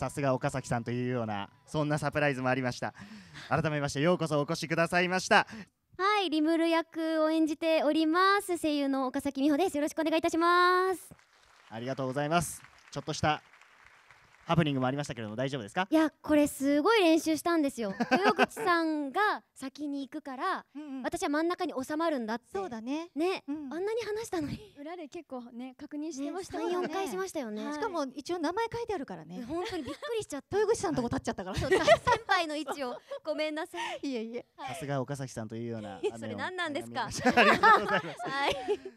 さすが岡崎さんというようなそんなサプライズもありました改めましてようこそお越しくださいましたはいリムル役を演じております声優の岡崎美穂ですよろしくお願いいたしますありがとうございますちょっとしたハプニングもありましたけれども大丈夫ですかいやこれすごい練習したんですよ豊 口さんが先に行くから、うんうん、私は真ん中に収まるんだってそうだねね、うん、あんなに話したのに裏で結構ね確認してましたねね34回しましたよね、はい、しかも一応名前書いてあるからね本当にびっくりしちゃった豊口さんとこ立っちゃったから、先輩の位置をごめんなさいいえいえ、さすが岡崎さんというような それ何なんですかありがとうございます、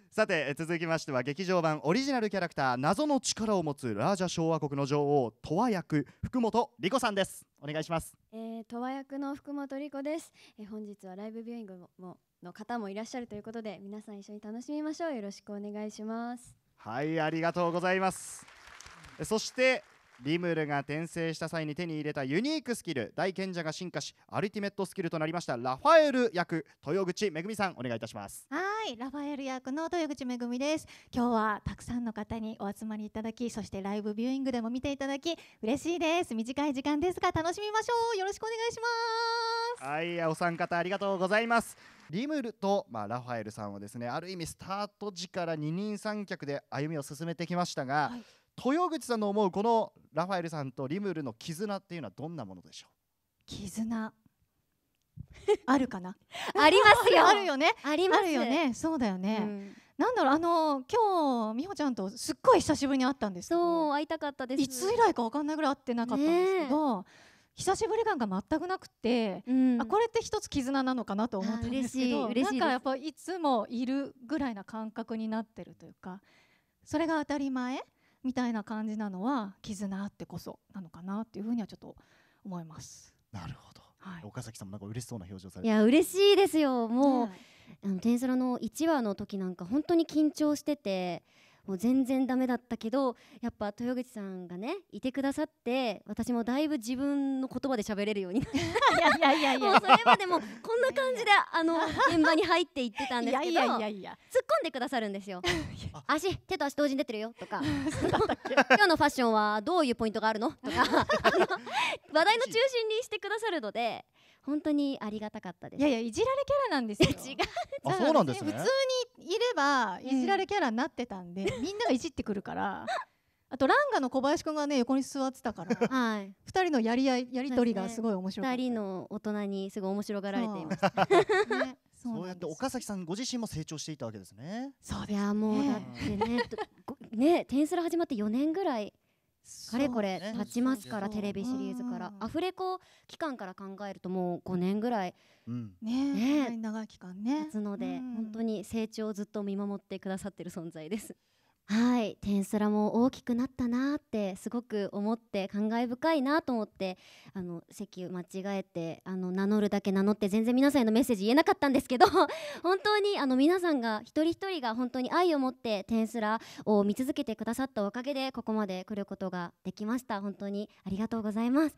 さて続きましては劇場版オリジナルキャラクター謎の力を持つラージャ昭和国の女王とわ役福本莉子さんですお願いしますえ十和役の福本莉子です、えー、本日はライブビューイングもの方もいらっしゃるということで皆さん一緒に楽しみましょうよろしくお願いしますはいありがとうございますそしてリムルが転生した際に手に入れたユニークスキル大賢者が進化しアルティメットスキルとなりましたラファエル役豊口めぐみさんお願いいたしますはいラファエル役の豊口めぐみです今日はたくさんの方にお集まりいただきそしてライブビューイングでも見ていただき嬉しいです短い時間ですが楽しみましょうよろしくお願いしますはいお三方ありがとうございますリムルと、まあ、ラファエルさんはですねある意味スタート時から二人三脚で歩みを進めてきましたが、はい豊口さんの思うこのラファエルさんとリムルの絆っていうのはどんなものでしょう絆 あるかなありますよあるよねありますよねそうだよね、うん、なんだろうあの今日美穂ちゃんとすっごい久しぶりに会ったんですそう会いたかったですいつ以来かわかんないぐらい会ってなかったんですけど、ね久しぶり感が全くなくて、うん、あこれって一つ絆なのかなと思ったんですけどなんかやっぱいつもいるぐらいな感覚になってるというかそれが当たり前みたいな感じなのは絆ってこそなのかなっていうふうにはちょっと思います。なるほど、はい、岡崎さんもなんか嬉しそうな表情されていや嬉しいですよもう、はい、あのスラの一話の時なんか本当に緊張しててもう全然ダメだったけどやっぱ豊口さんがねいてくださって私もだいぶ自分の言葉で喋れるようにいやいやいやもうそれまでもこんな感じであの現場に入っていってたんですけどいやいやいや突っ込んでくださるんですよ足手と足同時に出てるよとか今日のファッションはどういうポイントがあるのとか話題の中心にしてくださるので本当にありがたかったです。いやいやいじられキャラなんですよ。違う。あそうなんですね。普通にいればいじられキャラになってたんで、みんながいじってくるから。あとランガの小林君がね横に座ってたから、はい、二人のやりややり取りがすごい面白い二、ね、人の大人にすごい面白がられていました。ねそうやって岡崎さんご自身も成長していたわけですね。そういやもうだってね、ね、ね、テンスラ始まって4年ぐらいかれこれ経ちますから、ね、テレビシリーズから、アフレコ期間から考えるともう5年ぐらい、うん、ねね長い期間ね経つので、うん、本当に成長をずっと見守ってくださってる存在ですはい天スラも大きくなったなってすごく思って感慨深いなと思ってあの席間違えてあの名乗るだけ名乗って全然皆さんへのメッセージ言えなかったんですけど 本当にあの皆さんが一人一人が本当に愛を持ってンスラを見続けてくださったおかげでここまで来ることができました本当にありがとうございます。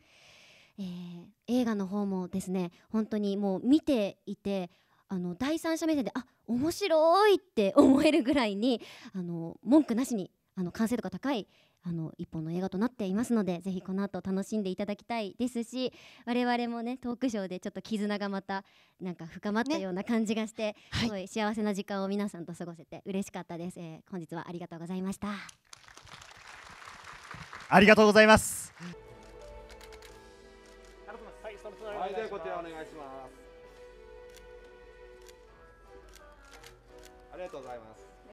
えー、映画の方もですね本当にもう見ていてあの第三者目線であ面白いって 思えるぐらいにあの文句なしにあの完成度が高いあの一本の映画となっていますのでぜひこの後楽しんでいただきたいですし我々もねトークショーでちょっと絆がまたなんか深まったような感じがして、ね、すごい幸せな時間を皆さんと過ごせて嬉しかったです、えー、本日はありがとうございましたありがとうございますはいではこちらお願いしますありがとうございます